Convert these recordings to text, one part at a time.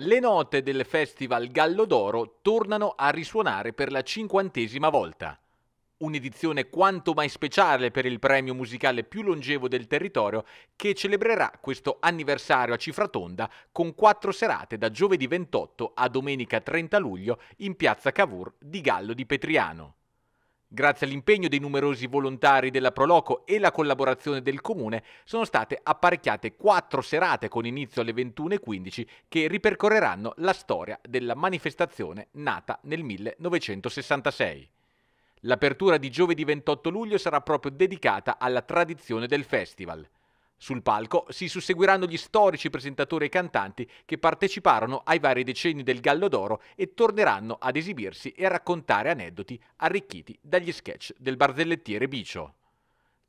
Le note del Festival Gallo d'Oro tornano a risuonare per la cinquantesima volta. Un'edizione quanto mai speciale per il premio musicale più longevo del territorio che celebrerà questo anniversario a cifra tonda con quattro serate da giovedì 28 a domenica 30 luglio in piazza Cavour di Gallo di Petriano. Grazie all'impegno dei numerosi volontari della Proloco e la collaborazione del comune, sono state apparecchiate quattro serate con inizio alle 21.15 che ripercorreranno la storia della manifestazione nata nel 1966. L'apertura di giovedì 28 luglio sarà proprio dedicata alla tradizione del festival. Sul palco si susseguiranno gli storici presentatori e cantanti che parteciparono ai vari decenni del Gallo d'Oro e torneranno ad esibirsi e a raccontare aneddoti arricchiti dagli sketch del barzellettiere Bicio.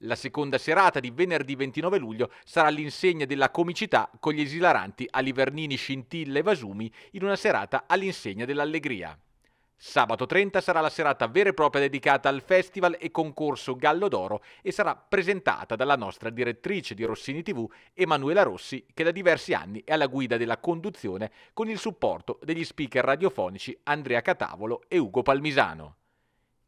La seconda serata di venerdì 29 luglio sarà l'insegna della comicità con gli esilaranti Alivernini, Scintilla e Vasumi in una serata all'insegna dell'allegria. Sabato 30 sarà la serata vera e propria dedicata al festival e concorso Gallo d'Oro e sarà presentata dalla nostra direttrice di Rossini TV, Emanuela Rossi, che da diversi anni è alla guida della conduzione con il supporto degli speaker radiofonici Andrea Catavolo e Ugo Palmisano.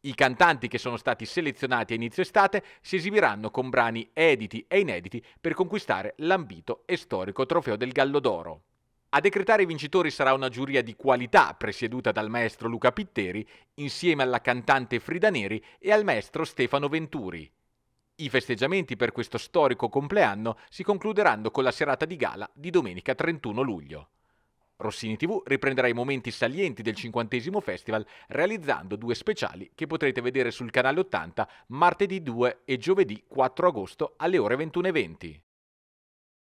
I cantanti che sono stati selezionati a inizio estate si esibiranno con brani editi e inediti per conquistare l'ambito e storico trofeo del Gallo d'Oro. A decretare i vincitori sarà una giuria di qualità presieduta dal maestro Luca Pitteri insieme alla cantante Frida Neri e al maestro Stefano Venturi. I festeggiamenti per questo storico compleanno si concluderanno con la serata di gala di domenica 31 luglio. Rossini TV riprenderà i momenti salienti del cinquantesimo festival realizzando due speciali che potrete vedere sul canale 80 martedì 2 e giovedì 4 agosto alle ore 21.20.